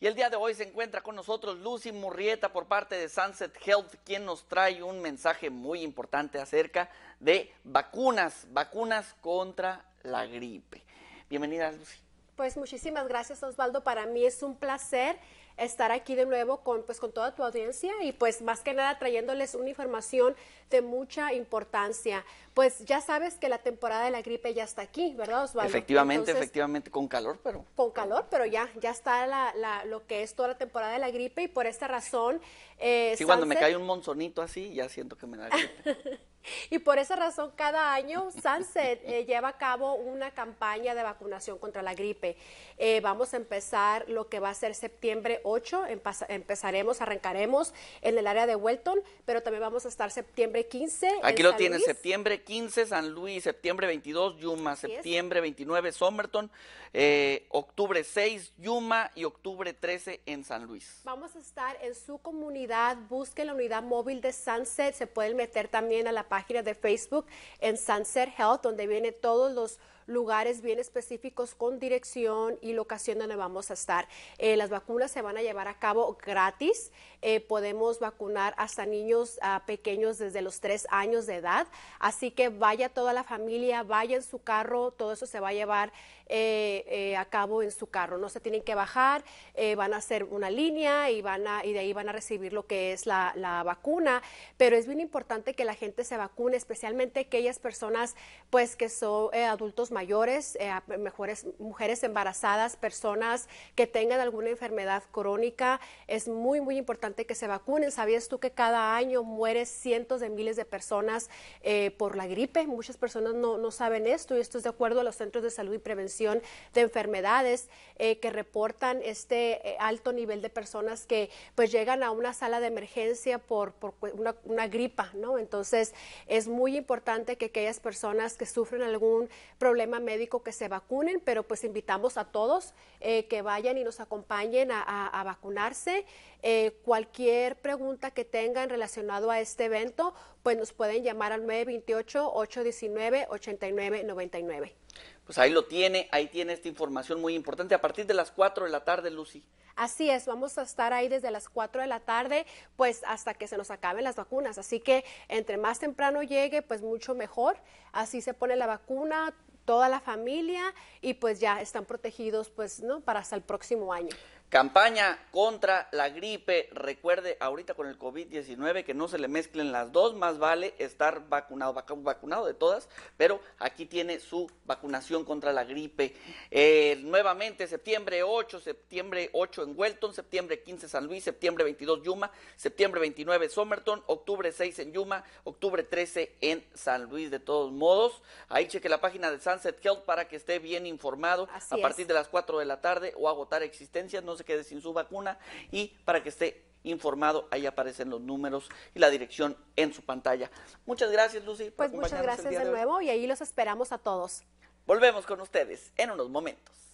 Y el día de hoy se encuentra con nosotros Lucy Murrieta por parte de Sunset Health, quien nos trae un mensaje muy importante acerca de vacunas, vacunas contra la gripe. Bienvenida, Lucy. Pues muchísimas gracias, Osvaldo. Para mí es un placer estar aquí de nuevo con, pues, con toda tu audiencia y pues más que nada trayéndoles una información de mucha importancia. Pues ya sabes que la temporada de la gripe ya está aquí, ¿verdad Osvaldo? Efectivamente, efectivamente, con calor, pero... Con calor, pero ya, ya está la, la, lo que es toda la temporada de la gripe y por esta razón... Eh, sí, cuando me cae un monzonito así, ya siento que me da gripe. Y por esa razón, cada año Sunset eh, lleva a cabo una campaña de vacunación contra la gripe. Eh, vamos a empezar lo que va a ser septiembre empezaremos, arrancaremos en el área de Welton, pero también vamos a estar septiembre 15. Aquí lo tiene septiembre 15, San Luis, septiembre 22, Yuma, septiembre 29 29, Somerton, eh, octubre 6, Yuma y octubre 13 en San Luis. Vamos a estar en su comunidad, busquen la unidad móvil de Sunset, se pueden meter también a la página de Facebook en Sunset Health, donde viene todos los lugares bien específicos con dirección y locación donde vamos a estar. Eh, las vacunas se van a llevar a cabo gratis. Eh, podemos vacunar hasta niños ah, pequeños desde los tres años de edad. Así que vaya toda la familia, vaya en su carro, todo eso se va a llevar eh, a cabo en su carro. No se tienen que bajar, van a hacer una línea y, van a, y de ahí van a recibir lo que es la, vacuna. Pero es bien importante que la gente se vacune, especialmente aquellas personas pues que son adultos adultos mayores, eh, mejores, mujeres embarazadas, personas que tengan alguna enfermedad crónica. Es muy, muy importante que se vacunen. ¿Sabías tú que cada año mueren cientos de miles de personas eh, por la gripe? Muchas personas no, saben esto y esto es de acuerdo a los centros de salud y prevención de enfermedades eh, que reportan este alto nivel de personas que pues llegan a una sala de emergencia por, una, una gripa, ¿no? Entonces es muy importante que aquellas personas que sufren algún problema médico que se vacunen, pero pues invitamos a todos eh, que vayan y nos acompañen a, vacunarse. Eh, cualquier pregunta que tengan relacionado a este evento, pues nos pueden llamar al 928-819-8999. Pues ahí lo tiene, ahí tiene esta información muy importante. A partir de las 4 de la tarde, Lucy. Así es, vamos a estar ahí desde las 4 de la tarde, pues hasta que se nos acaben las vacunas. Así que entre más temprano llegue, pues mucho mejor. Así se pone la vacuna, toda la familia y pues ya están protegidos pues no para hasta el próximo año. Campaña contra la gripe. Recuerde, ahorita con el COVID-19 que no se le mezclen las dos, más vale estar vacunado, vacunado de todas, pero aquí tiene su vacunación contra la gripe. Eh, nuevamente, septiembre 8, septiembre 8 en Welton, septiembre 15 San Luis, septiembre 22 Yuma, septiembre 29 Somerton, octubre 6 en Yuma, octubre 13 en San Luis. De todos modos, ahí cheque la página de Sunset Health para que esté bien informado a partir de las 4 de la tarde o agotar existencias se quede sin su vacuna y para que esté informado, ahí aparecen los números y la dirección en su pantalla. Muchas gracias, Lucy. pues muchas gracias de nuevo y ahí los esperamos a todos. Volvemos con ustedes en unos momentos.